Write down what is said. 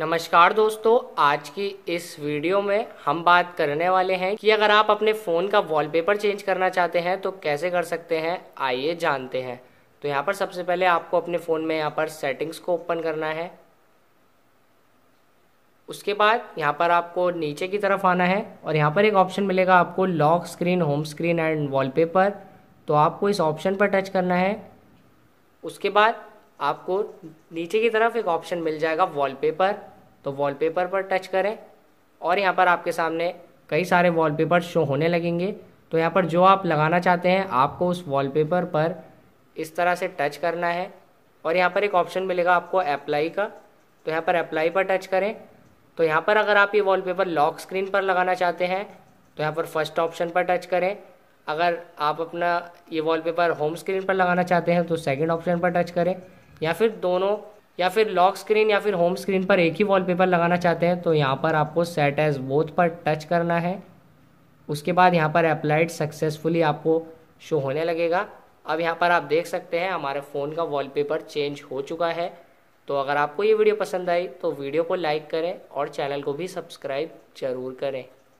नमस्कार दोस्तों आज की इस वीडियो में हम बात करने वाले हैं कि अगर आप अपने फ़ोन का वॉलपेपर चेंज करना चाहते हैं तो कैसे कर सकते हैं आइए जानते हैं तो यहाँ पर सबसे पहले आपको अपने फ़ोन में यहाँ पर सेटिंग्स को ओपन करना है उसके बाद यहाँ पर आपको नीचे की तरफ आना है और यहाँ पर एक ऑप्शन मिलेगा आपको lock screen home screen and wallpaper तो आपको इस ऑप्शन पर टच करना है उसके बाद आपको नीचे की तरफ एक ऑप्शन मिल जाएगा वॉलपेपर तो वॉलपेपर पर टच करें और यहाँ पर आपके सामने कई सारे वॉलपेपर शो होने लगेंगे तो यहाँ पर जो आप लगाना चाहते हैं आपको उस वॉलपेपर पर इस तरह से टच करना है और यहाँ पर एक ऑप्शन मिलेगा आपको अप्लाई का तो यहाँ पर अप्लाई पर टच करें तो यहाँ पर अगर आप ये वॉलपेपर लॉक स्क्रीन पर लगाना चाहते हैं तो यहाँ पर फर्स्ट ऑप्शन पर टच करें अगर आप अपना ये वॉलपेपर होम स्क्रीन पर लगाना चाहते हैं तो सेकंड ऑप्शन पर टच करें या फिर दोनों या फिर लॉक स्क्रीन या फिर होम स्क्रीन पर एक ही वॉलपेपर लगाना चाहते हैं तो यहाँ पर आपको सेट एज बोथ पर टच करना है उसके बाद यहाँ पर अप्लाइड सक्सेसफुली आपको शो होने लगेगा अब यहाँ पर आप देख सकते हैं हमारे फ़ोन का वॉलपेपर चेंज हो चुका है तो अगर आपको ये वीडियो पसंद आई तो वीडियो को लाइक करें और चैनल को भी सब्सक्राइब ज़रूर करें